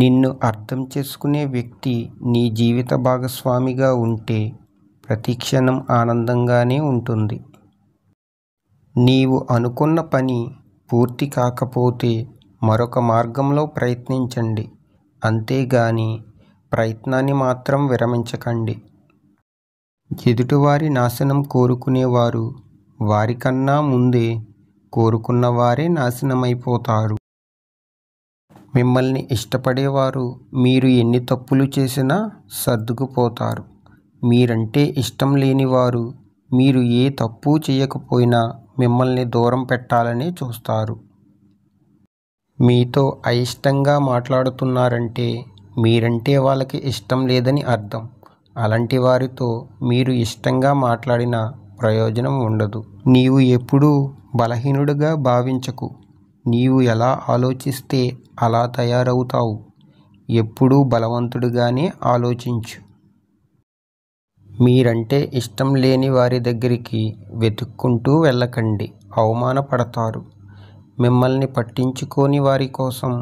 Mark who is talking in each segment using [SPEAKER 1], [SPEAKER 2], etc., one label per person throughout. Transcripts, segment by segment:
[SPEAKER 1] నిన్ను అర్థం చేసుకునే వ్యక్తి నీ జీవిత భాగస్వామిగా ఉంటే ప్రతి క్షణం ఆనందంగానే ఉంటుంది నీవు అనుకున్న పని పూర్తి కాకపోతే మరొక మార్గంలో ప్రయత్నించండి అంతేగాని ప్రయత్నాన్ని మాత్రం విరమించకండి ఎదుటివారి నాశనం కోరుకునేవారు వారికన్నా ముందే కోరుకున్నవారే నాశనమైపోతారు మిమ్మల్ని ఇష్టపడేవారు మీరు ఎన్ని తప్పులు చేసినా సర్దుకుపోతారు మీరంటే ఇష్టం లేనివారు మీరు ఏ తప్పు చేయకపోయినా మిమ్మల్ని దూరం పెట్టాలని చూస్తారు మీతో అయిష్టంగా మాట్లాడుతున్నారంటే మీరంటే వాళ్ళకి ఇష్టం లేదని అర్థం అలాంటి వారితో మీరు ఇష్టంగా మాట్లాడిన ప్రయోజనం ఉండదు నీవు ఎప్పుడూ బలహీనుడిగా భావించకు నీవు ఎలా ఆలోచిస్తే అలా తయారవుతావు ఎప్పుడూ బలవంతుడిగానే ఆలోచించు మీరంటే ఇష్టం లేని వారి దగ్గరికి వెతుక్కుంటూ వెళ్ళకండి అవమానపడతారు మిమ్మల్ని పట్టించుకోని వారి కోసం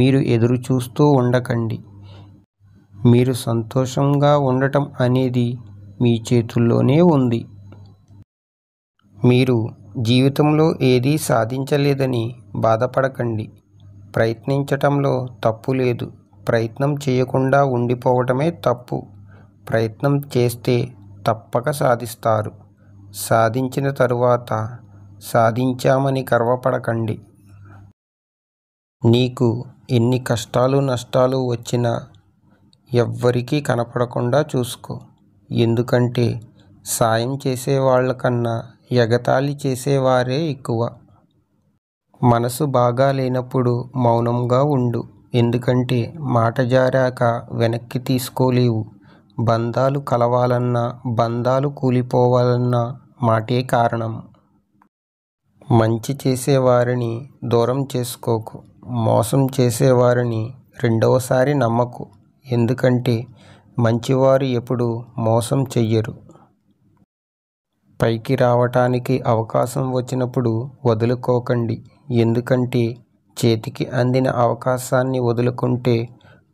[SPEAKER 1] మీరు ఎదురు చూస్తూ ఉండకండి మీరు సంతోషంగా ఉండటం అనేది మీ చేతుల్లోనే ఉంది మీరు జీవితంలో ఏదీ సాధించలేదని బాధపడకండి ప్రయత్నించటంలో తప్పు లేదు ప్రయత్నం చేయకుండా ఉండిపోవటమే తప్పు ప్రయత్నం చేస్తే తప్పక సాధిస్తారు సాధించిన తరువాత సాధించామని గర్వపడకండి నీకు ఎన్ని కష్టాలు నష్టాలు వచ్చినా ఎవ్వరికీ కనపడకుండా చూసుకో ఎందుకంటే సాయం చేసేవాళ్ళకన్నా ఎగతాళి చేసేవారే ఎక్కువ మనసు బాగా లేనప్పుడు మౌనంగా ఉండు ఎందుకంటే మాట జారాక వెనక్కి తీసుకోలేవు బంధాలు కలవాలన్నా బంధాలు కూలిపోవాలన్నా మాటే కారణం మంచి చేసేవారిని దూరం చేసుకోకు మోసం చేసేవారిని రెండవసారి నమ్మకు ఎందుకంటే మంచివారు ఎప్పుడు మోసం చెయ్యరు పైకి రావటానికి అవకాశం వచ్చినప్పుడు వదులుకోకండి ఎందుకంటే చేతికి అందిన అవకాశాన్ని వదులుకుంటే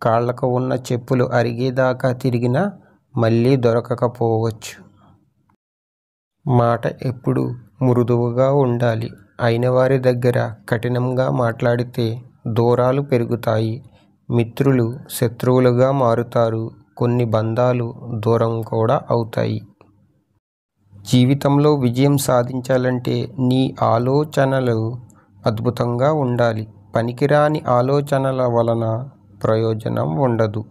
[SPEAKER 1] కాళ్ళకు ఉన్న చెప్పులు అరిగేదాకా తిరిగినా మళ్ళీ దొరకకపోవచ్చు మాట ఎప్పుడు మృదువుగా ఉండాలి అయిన వారి దగ్గర కఠినంగా మాట్లాడితే దూరాలు పెరుగుతాయి మిత్రులు శత్రువులుగా మారుతారు కొన్ని బంధాలు దూరం కూడా అవుతాయి జీవితంలో విజయం సాధించాలంటే నీ ఆలోచనలు అద్భుతంగా ఉండాలి పనికిరాని ఆలోచనల వలన ప్రయోజనం ఉండదు